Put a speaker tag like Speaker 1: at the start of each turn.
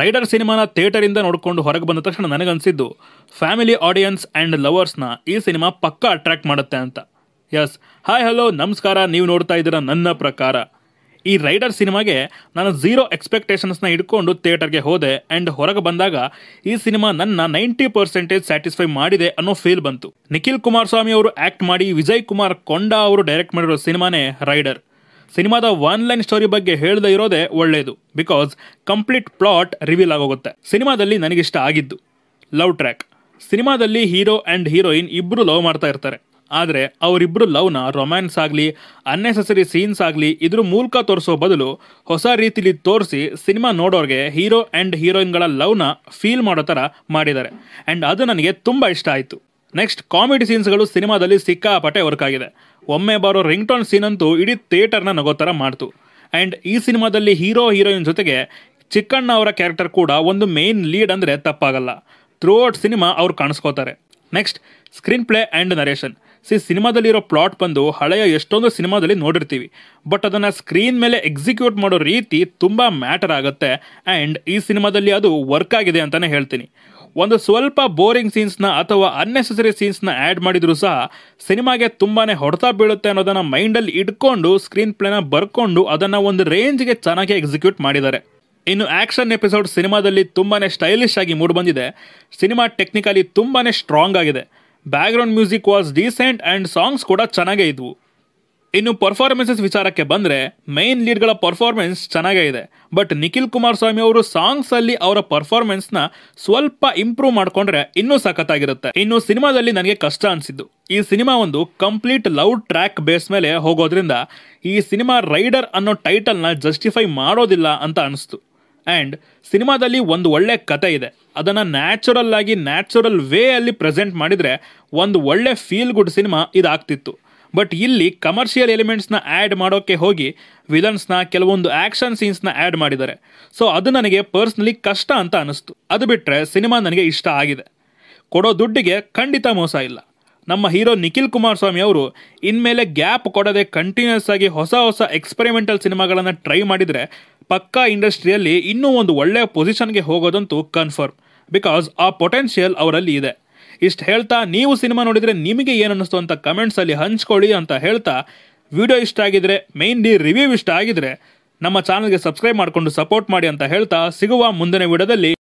Speaker 1: rider ಸಿನಿಮಾನ ಥಿಯೇಟರಿಂದ ನೋಡಿಕೊಂಡು ಹೊರಗೆ ಬಂದ ತಕ್ಷಣ ನನಗನ್ಸಿದ್ದು ಫ್ಯಾಮಿಲಿ ಆಡಿಯನ್ಸ್ ಆ್ಯಂಡ್ ಲವರ್ಸ್ನ ಈ ಸಿನಿಮಾ ಪಕ್ಕಾ ಅಟ್ರ್ಯಾಕ್ಟ್ ಮಾಡುತ್ತೆ ಅಂತ ಎಸ್ ಹಾಯ್ ಹಲೋ ನಮಸ್ಕಾರ ನೀವು ನೋಡ್ತಾ ಇದ್ದೀರಾ ನನ್ನ ಪ್ರಕಾರ ಈ ರೈಡರ್ ಸಿನಿಮಾಗೆ ನಾನು ಝೀರೋ ಎಕ್ಸ್ಪೆಕ್ಟೇಷನ್ಸ್ನ ಇಟ್ಕೊಂಡು ಥಿಯೇಟರ್ಗೆ ಹೋದೆ ಆ್ಯಂಡ್ ಹೊರಗೆ ಬಂದಾಗ ಈ ಸಿನಿಮಾ ನನ್ನ ನೈಂಟಿ ಪರ್ಸೆಂಟೇಜ್ ಸ್ಯಾಟಿಸ್ಫೈ ಮಾಡಿದೆ ಅನ್ನೋ ಫೀಲ್ ಬಂತು ನಿಖಿಲ್ ಕುಮಾರಸ್ವಾಮಿ ಅವರು ಆ್ಯಕ್ಟ್ ಮಾಡಿ ವಿಜಯ್ ಕುಮಾರ್ ಕೊಂಡ ಅವರು ಡೈರೆಕ್ಟ್ ಮಾಡಿರೋ ಸಿನಿಮಾನೇ ರೈಡರ್ ಸಿನಿಮಾದ ಒನ್ ಲೈನ್ ಸ್ಟೋರಿ ಬಗ್ಗೆ ಹೇಳದೇ ಇರೋದೇ ಒಳ್ಳೆಯದು ಬಿಕಾಸ್ ಕಂಪ್ಲೀಟ್ ಪ್ಲಾಟ್ ರಿವೀಲ್ ಆಗೋಗುತ್ತೆ ಸಿನಿಮಾದಲ್ಲಿ ನನಗಿಷ್ಟ ಆಗಿದ್ದು ಲವ್ ಟ್ರ್ಯಾಕ್ ಸಿನಿಮಾದಲ್ಲಿ ಹೀರೋ ಆ್ಯಂಡ್ ಹೀರೋಯಿನ್ ಇಬ್ಬರು ಲವ್ ಮಾಡ್ತಾ ಇರ್ತಾರೆ ಆದರೆ ಅವರಿಬ್ಬರು ಲವ್ನ ರೊಮ್ಯಾನ್ಸ್ ಆಗಲಿ ಅನ್ನೆಸೆಸರಿ ಸೀನ್ಸ್ ಆಗಲಿ ಇದ್ರ ಮೂಲಕ ತೋರಿಸೋ ಬದಲು ಹೊಸ ರೀತಿಲಿ ತೋರಿಸಿ ಸಿನಿಮಾ ನೋಡೋರಿಗೆ ಹೀರೋ ಆ್ಯಂಡ್ ಹೀರೋಯಿನ್ಗಳ ಲವ್ನ ಫೀಲ್ ಮಾಡೋ ಥರ ಮಾಡಿದ್ದಾರೆ ಆ್ಯಂಡ್ ಅದು ನನಗೆ ತುಂಬ ಇಷ್ಟ ಆಯಿತು ನೆಕ್ಸ್ಟ್ ಕಾಮಿಡಿ ಸೀನ್ಸ್ಗಳು ಸಿನಿಮಾದಲ್ಲಿ ಸಿಕ್ಕಾಪಟ್ಟೆ ವರ್ಕ್ ಆಗಿದೆ ಒಮ್ಮೆ ಬಾರೋ ರಿಂಗ್ ಟೋನ್ ಸೀನ್ ಅಂತೂ ಇಡೀ ಥಿಯೇಟರ್ನ ನಗೋ ಥರ ಮಾಡ್ತು ಆ್ಯಂಡ್ ಈ ಸಿನಿಮಾದಲ್ಲಿ ಹೀರೋ ಹೀರೋಯಿನ್ ಜೊತೆಗೆ ಚಿಕ್ಕಣ್ಣ ಅವರ ಕ್ಯಾರೆಕ್ಟರ್ ಕೂಡ ಒಂದು ಮೇನ್ ಲೀಡ್ ಅಂದರೆ ತಪ್ಪಾಗಲ್ಲ ಥ್ರೂ ಔಟ್ ಸಿನಿಮಾ ಅವ್ರು ಕಾಣಿಸ್ಕೋತಾರೆ next screen play and narration ಸಿ ಸಿನಿಮಾದಲ್ಲಿರೋ ಪ್ಲಾಟ್ ಬಂದು ಹಳೆಯ ಎಷ್ಟೊಂದು ಸಿನಿಮಾದಲ್ಲಿ ನೋಡಿರ್ತೀವಿ ಬಟ್ ಅದನ್ನು ಸ್ಕ್ರೀನ್ ಮೇಲೆ ಎಕ್ಸಿಕ್ಯೂಟ್ ಮಾಡೋ ರೀತಿ ತುಂಬ ಮ್ಯಾಟರ್ ಆಗುತ್ತೆ ಆ್ಯಂಡ್ ಈ ಸಿನಿಮಾದಲ್ಲಿ ಅದು ವರ್ಕ್ ಆಗಿದೆ ಅಂತಲೇ ಹೇಳ್ತೀನಿ ಒಂದು ಸ್ವಲ್ಪ ಬೋರಿಂಗ್ ಸೀನ್ಸ್ನ ಅಥವಾ ಅನ್ನೆಸೆಸರಿ ಸೀನ್ಸ್ನ ಆ್ಯಡ್ ಮಾಡಿದರೂ ಸಹ ಸಿನಿಮಾಗೆ ತುಂಬಾ ಹೊಡೆತ ಬೀಳುತ್ತೆ ಅನ್ನೋದನ್ನು ಮೈಂಡಲ್ಲಿ ಇಟ್ಕೊಂಡು ಸ್ಕ್ರೀನ್ ಪ್ಲೇನ ಬರ್ಕೊಂಡು ಅದನ್ನು ಒಂದು ರೇಂಜ್ಗೆ ಚೆನ್ನಾಗಿ ಎಕ್ಸಿಕ್ಯೂಟ್ ಮಾಡಿದ್ದಾರೆ ಇನ್ನು ಆ್ಯಕ್ಷನ್ ಎಪಿಸೋಡ್ ಸಿನಿಮಾದಲ್ಲಿ ತುಂಬಾ ಸ್ಟೈಲಿಶ್ ಆಗಿ ಮೂಡಿಬಂದಿದೆ ಸಿನಿಮಾ ಟೆಕ್ನಿಕಲಿ ತುಂಬಾ ಸ್ಟ್ರಾಂಗ್ ಆಗಿದೆ background music was decent and songs ಕೂಡ ಚೆನ್ನಾಗೇ ಇದ್ವು ಇನ್ನು ಪರ್ಫಾರ್ಮೆನ್ಸಸ್ ವಿಚಾರಕ್ಕೆ ಬಂದರೆ ಮೈನ್ ಲೀಡ್ಗಳ ಪರ್ಫಾರ್ಮೆನ್ಸ್ ಚೆನ್ನಾಗೇ ಇದೆ ಬಟ್ ನಿಖಿಲ್ ಸ್ವಾಮಿ ಅವರು ಸಾಂಗ್ಸ್ ಅಲ್ಲಿ ಅವರ ಪರ್ಫಾರ್ಮೆನ್ಸ್ನ ಸ್ವಲ್ಪ ಇಂಪ್ರೂವ್ ಮಾಡಿಕೊಂಡ್ರೆ ಇನ್ನೂ ಸಖತ್ತಾಗಿರುತ್ತೆ ಇನ್ನು ಸಿನಿಮಾದಲ್ಲಿ ನನಗೆ ಕಷ್ಟ ಅನಿಸಿದ್ದು ಈ ಸಿನಿಮಾ ಒಂದು ಕಂಪ್ಲೀಟ್ ಲವ್ ಟ್ರ್ಯಾಕ್ ಬೇಸ್ ಮೇಲೆ ಹೋಗೋದ್ರಿಂದ ಈ ಸಿನಿಮಾ ರೈಡರ್ ಅನ್ನೋ ಟೈಟಲ್ನ ಜಸ್ಟಿಫೈ ಮಾಡೋದಿಲ್ಲ ಅಂತ ಅನಿಸ್ತು ಆ್ಯಂಡ್ ಸಿನಿಮಾದಲ್ಲಿ ಒಂದು ಒಳ್ಳೆ ಕತೆ ಇದೆ ಅದನ್ನು ನ್ಯಾಚುರಲ್ ಆಗಿ ನ್ಯಾಚುರಲ್ ವೇ ಅಲ್ಲಿ ಪ್ರೆಸೆಂಟ್ ಮಾಡಿದರೆ ಒಂದು ಒಳ್ಳೆ ಫೀಲ್ ಗುಡ್ ಸಿನಿಮಾ ಇದಾಗ್ತಿತ್ತು ಬಟ್ ಇಲ್ಲಿ ಕಮರ್ಷಿಯಲ್ ಎಲಿಮೆಂಟ್ಸ್ನ ಆ್ಯಡ್ ಮಾಡೋಕ್ಕೆ ಹೋಗಿ ವಿಲನ್ಸ್ನ ಕೆಲವೊಂದು ಆ್ಯಕ್ಷನ್ ಸೀನ್ಸ್ನ ಆ್ಯಡ್ ಮಾಡಿದ್ದಾರೆ ಸೊ ಅದು ನನಗೆ ಪರ್ಸ್ನಲಿ ಕಷ್ಟ ಅಂತ ಅನಿಸ್ತು ಅದು ಬಿಟ್ಟರೆ ಸಿನಿಮಾ ನನಗೆ ಇಷ್ಟ ಆಗಿದೆ ಕೊಡೋ ದುಡ್ಡಿಗೆ ಖಂಡಿತ ಮೋಸ ಇಲ್ಲ ನಮ್ಮ ಹೀರೋ ನಿಖಿಲ್ ಸ್ವಾಮಿ ಅವರು ಇನ್ಮೇಲೆ ಗ್ಯಾಪ್ ಕೊಡದೆ ಕಂಟಿನ್ಯೂಸ್ ಆಗಿ ಹೊಸ ಹೊಸ ಎಕ್ಸ್ಪೆರಿಮೆಂಟಲ್ ಸಿನಿಮಾಗಳನ್ನು ಟ್ರೈ ಮಾಡಿದರೆ ಪಕ್ಕಾ ಇಂಡಸ್ಟ್ರಿಯಲ್ಲಿ ಇನ್ನೂ ಒಂದು ಒಳ್ಳೆಯ ಪೊಸಿಷನ್ಗೆ ಹೋಗೋದಂತೂ ಕನ್ಫರ್ಮ್ ಬಿಕಾಸ್ ಆ ಪೊಟೆನ್ಷಿಯಲ್ ಅವರಲ್ಲಿ ಇದೆ ಇಷ್ಟು ಹೇಳ್ತಾ ನೀವು ಸಿನಿಮಾ ನೋಡಿದರೆ ನಿಮಗೆ ಏನಿಸ್ತು ಅಂತ ಕಮೆಂಟ್ಸಲ್ಲಿ ಹಂಚ್ಕೊಳ್ಳಿ ಅಂತ ಹೇಳ್ತಾ ವಿಡಿಯೋ ಇಷ್ಟ ಆಗಿದ್ರೆ ಮೇನ್ಲಿ ರಿವ್ಯೂ ಇಷ್ಟ ಆಗಿದ್ರೆ ನಮ್ಮ ಚಾನಲ್ಗೆ ಸಬ್ಸ್ಕ್ರೈಬ್ ಮಾಡಿಕೊಂಡು ಸಪೋರ್ಟ್ ಮಾಡಿ ಅಂತ ಹೇಳ್ತಾ ಸಿಗುವ ಮುಂದಿನ ವಿಡಿಯೋದಲ್ಲಿ